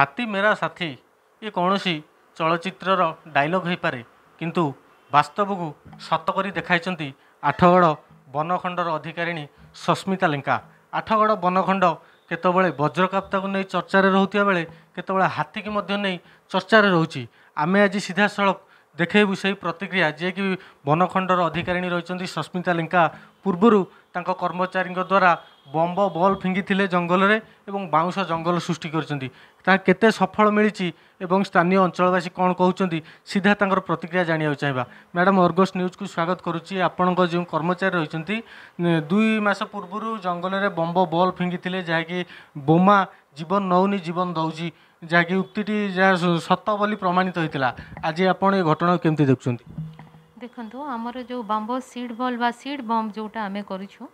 ହାତୀ ମେରା ସାଥୀ ଏ କୌଣସି ଚଳଚ୍ଚିତ୍ରର ଡାଇଲଗ୍ ହୋଇପାରେ କିନ୍ତୁ ବାସ୍ତବକୁ ସତ କରି ଦେଖାଇଛନ୍ତି ଆଠଗଡ଼ ବନଖଣ୍ଡର ଅଧିକାରିଣୀ ସସ୍ମିତା ଲେଙ୍କା ଆଠଗଡ଼ ବନଖଣ୍ଡ କେତେବେଳେ ବଜ୍ରକାପ୍ତାକୁ ନେଇ ଚର୍ଚ୍ଚାରେ ରହୁଥିବା ବେଳେ କେତେବେଳେ ହାତୀକି ମଧ୍ୟ ନେଇ ଚର୍ଚ୍ଚାରେ ରହୁଛି ଆମେ ଆଜି ସିଧାସଳଖ ଦେଖାଇବୁ ସେହି ପ୍ରତିକ୍ରିୟା ଯିଏକି ବନଖଣ୍ଡର ଅଧିକାରିଣୀ ରହିଛନ୍ତି ସସ୍ମିତା ଲେଙ୍କା ପୂର୍ବରୁ ତାଙ୍କ କର୍ମଚାରୀଙ୍କ ଦ୍ୱାରା বম্ব বল ফিঙ্গিলে জঙ্গলরে এবং বাউঁশ জঙ্গল সৃষ্টি করছেন তা কেতে সফল মিছি এবং স্থানীয় অঞ্চলবাসী কম কুমার সিধা তাঁর প্রতিক্রিয়া জাঁয়া চাইবা ম্যাডাম অর্গস নিউজ কু স্বাগত করছি আপনার যে কর্মচারী রয়েছেন দুই মাস পূর্ব জঙ্গলের বম্ব বল ফিঙ্গিলে যাকে বোমা জীবন নৌনি জীবন দৌছি যাকে উক্তিটি যা সত বলে প্রমাণিত ହୋଇଥିଲା আজ আপনার এই ঘটনা কমিটি দেখুন দেখুন আমার যে বাম্ব সিড বল বা সিড বম্ব যেটা আমি କରିଛୁ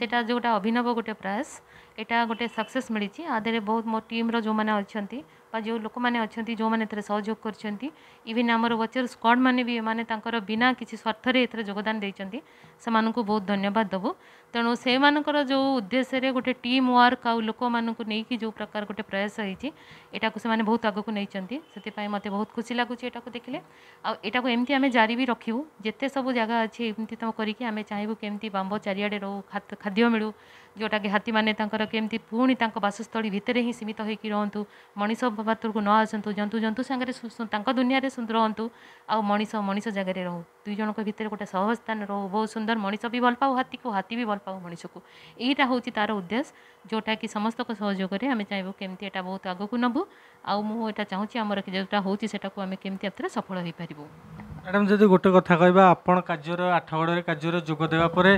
সেটা ଯେଉଁଟା ଅଭିନବ ଗୋଟେ ପ୍ରାସ୍ यहाँ गोटे सक्से मिली आधे बहुत मो टीम्र जो मैंने अच्छा जो लोक मैंने अच्छा जो मैंने सहयोग कर इवेन आम वचर स्क्वाड मैंने भी मैंने बिना किसी स्वार्थ से देते बहुत धन्यवाद देव तेणु से मानकर जो उद्देश्य गोटे टीम वर्क आक मैं जो प्रकार गोटे प्रयास होटाक से बहुत आगक नहीं मत बहुत खुशी लगुच देखे आटाक एमती आम जारी भी रखू जिते सब जगह अच्छे एमती तो करें चाहबू केमती बांब चारिड़े रो खाद्य मिलू जोटा कि हाथी मैंने କେମିତି ପୁଣି ତାଙ୍କ ବାସସ୍ଥଳୀ ଭିତରେ ହିଁ ସୀମିତ ହୋଇକି ରୁହନ୍ତୁ ମଣିଷ ପାତ୍ରକୁ ନ ଆସନ୍ତୁ ଜନ୍ତୁଜନ୍ତୁ ସାଙ୍ଗରେ ତାଙ୍କ ଦୁନିଆରେ ରୁହନ୍ତୁ ଆଉ ମଣିଷ ମଣିଷ ଜାଗାରେ ରହୁ ଦୁଇ ଜଣଙ୍କ ଭିତରେ ଗୋଟେ ସହସ୍ଥାନ ରହୁ ବହୁତ ସୁନ୍ଦର ମଣିଷ ବି ଭଲ ପାଉ ହାତୀକୁ ହାତୀ ବି ଭଲ ପାଉ ମଣିଷକୁ ଏଇଟା ହେଉଛି ତା'ର ଉଦ୍ଦେଶ୍ୟ ଯେଉଁଟାକି ସମସ୍ତଙ୍କ ସହଯୋଗରେ ଆମେ ଚାହିଁବୁ କେମିତି ଏଇଟା ବହୁତ ଆଗକୁ ନେବୁ ଆଉ ମୁଁ ଏଇଟା ଚାହୁଁଛି ଆମର ଯେଉଁଟା ହେଉଛି ସେଟାକୁ ଆମେ କେମିତି ଏଥିରେ ସଫଳ ହୋଇପାରିବୁ ମ୍ୟାଡ଼ାମ୍ ଯଦି ଗୋଟେ କଥା କହିବା ଆପଣ କାର୍ଯ୍ୟର ଆଠଗଡ଼ରେ କାର୍ଯ୍ୟରେ ଯୋଗ ଦେବା ପରେ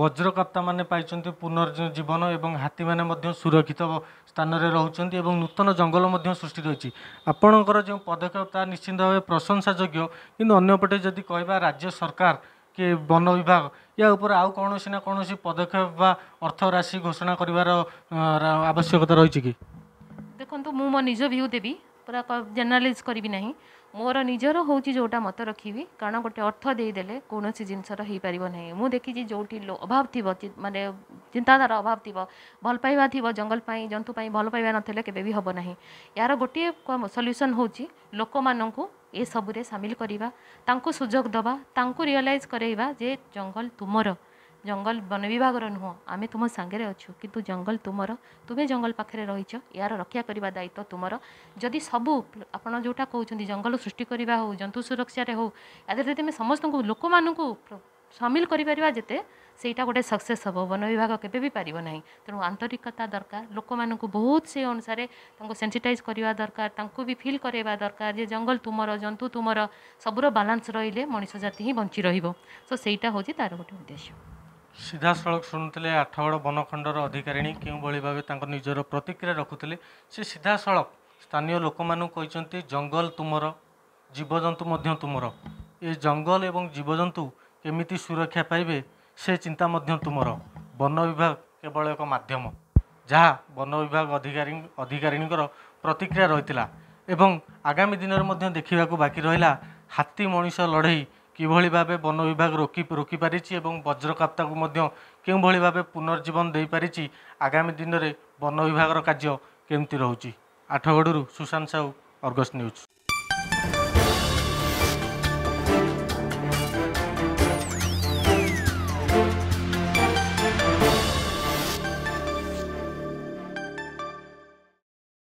ବଜ୍ରକାପ୍ତାମାନେ ପାଇଛନ୍ତି ପୁନର୍ଜୀବନ ଏବଂ ହାତୀମାନେ ମଧ୍ୟ ସୁରକ୍ଷିତ ସ୍ଥାନରେ ରହୁଛନ୍ତି ଏବଂ ନୂତନ ଜଙ୍ଗଲ ମଧ୍ୟ ସୃଷ୍ଟି ରହିଛି ଆପଣଙ୍କର ଯେଉଁ ପଦକ୍ଷେପ ତାହା ନିଶ୍ଚିନ୍ତ ଭାବେ ପ୍ରଶଂସାଯୋଗ୍ୟ କିନ୍ତୁ ଅନ୍ୟପଟେ ଯଦି କହିବା ରାଜ୍ୟ ସରକାର କି ବନ ବିଭାଗ ୟା ଉପରେ ଆଉ କୌଣସି ନା କୌଣସି ପଦକ୍ଷେପ ବା ଅର୍ଥରାଶି ଘୋଷଣା କରିବାର ଆବଶ୍ୟକତା ରହିଛି କି ଦେଖନ୍ତୁ ମୁଁ ମୋ ନିଜ ଭ୍ୟୁ ଦେବି ପୁରା ଜେନେରାଲିଜ୍ କରିବି ନାହିଁ ମୋର ନିଜର ହେଉଛି ଯେଉଁଟା ମତ ରଖିବି କାରଣ ଗୋଟେ ଅର୍ଥ ଦେଇଦେଲେ କୌଣସି ଜିନିଷର ହେଇପାରିବ ନାହିଁ ମୁଁ ଦେଖିଛି ଯେଉଁଠି ଅଭାବ ଥିବ ମାନେ ଚିନ୍ତାଧାରା ଅଭାବ ଥିବ ଭଲ ପାଇବା ଥିବ ଜଙ୍ଗଲ ପାଇଁ ଜନ୍ତୁ ପାଇଁ ଭଲ ପାଇବା ନଥିଲେ କେବେ ବି ହେବ ନାହିଁ ଏହାର ଗୋଟିଏ ସଲ୍ୟୁସନ୍ ହେଉଛି ଲୋକମାନଙ୍କୁ ଏସବୁରେ ସାମିଲ କରିବା ତାଙ୍କୁ ସୁଯୋଗ ଦେବା ତାଙ୍କୁ ରିଅଲାଇଜ୍ କରେଇବା ଯେ ଜଙ୍ଗଲ ତୁମର ଜଙ୍ଗଲ ବନ ବିଭାଗର ନୁହଁ ଆମେ ତୁମ ସାଙ୍ଗରେ ଅଛୁ କିନ୍ତୁ ଜଙ୍ଗଲ ତୁମର ତୁମେ ଜଙ୍ଗଲ ପାଖରେ ରହିଛ ଏହାର ରକ୍ଷା କରିବା ଦାୟିତ୍ୱ ତୁମର ଯଦି ସବୁ ଆପଣ ଯେଉଁଟା କହୁଛନ୍ତି ଜଙ୍ଗଲ ସୃଷ୍ଟି କରିବା ହେଉ ଜନ୍ତୁ ସୁରକ୍ଷାରେ ହେଉ ଏହାଦେହରେ ଯଦି ଆମେ ସମସ୍ତଙ୍କୁ ଲୋକମାନଙ୍କୁ ସାମିଲ କରିପାରିବା ଯେତେ ସେଇଟା ଗୋଟେ ସକ୍ସେସ୍ ହେବ ବନ ବିଭାଗ କେବେ ବି ପାରିବ ନାହିଁ ତେଣୁ ଆନ୍ତରିକତା ଦରକାର ଲୋକମାନଙ୍କୁ ବହୁତ ସେ ଅନୁସାରେ ତାଙ୍କୁ ସେନ୍ସିଟାଇଜ୍ କରିବା ଦରକାର ତାଙ୍କୁ ବି ଫିଲ୍ କରାଇବା ଦରକାର ଯେ ଜଙ୍ଗଲ ତୁମର ଜନ୍ତୁ ତୁମର ସବୁର ବାଲାନ୍ସ ରହିଲେ ମଣିଷ ଜାତି ହିଁ ବଞ୍ଚି ରହିବ ତ ସେଇଟା ହେଉଛି ତା'ର ଗୋଟେ ଉଦ୍ଦେଶ୍ୟ ସିଧାସଳଖ ଶୁଣୁଥିଲେ ଆଠଗଡ଼ ବନଖଣ୍ଡର ଅଧିକାରିଣୀ କେଉଁଭଳି ଭାବେ ତାଙ୍କ ନିଜର ପ୍ରତିକ୍ରିୟା ରଖୁଥିଲେ ସେ ସିଧାସଳଖ ସ୍ଥାନୀୟ ଲୋକମାନଙ୍କୁ କହିଛନ୍ତି ଜଙ୍ଗଲ ତୁମର ଜୀବଜନ୍ତୁ ମଧ୍ୟ ତୁମର ଏ ଜଙ୍ଗଲ ଏବଂ ଜୀବଜନ୍ତୁ କେମିତି ସୁରକ୍ଷା ପାଇବେ ସେ ଚିନ୍ତା ମଧ୍ୟ ତୁମର ବନ ବିଭାଗ କେବଳ ଏକ ମାଧ୍ୟମ ଯାହା ବନ ବିଭାଗ ଅଧିକାରୀ ଅଧିକାରିଣୀଙ୍କର ପ୍ରତିକ୍ରିୟା ରହିଥିଲା ଏବଂ ଆଗାମୀ ଦିନରେ ମଧ୍ୟ ଦେଖିବାକୁ ବାକି ରହିଲା ହାତୀ ମଣିଷ ଲଢ଼େଇ কিভাবে ভাবে বন বিভাগ রোকি রোকিপারিছি এবং বজ্রকাপ্তাকে মধ্য কেউভাবে ভাবে পুনর্জীবন দেইপারিছি আগামী দিনরে বন বিভাগের কার্য কেমতি রয়েছে আঠগড়ু সুশান্ত সাহু অর্গস নিউজ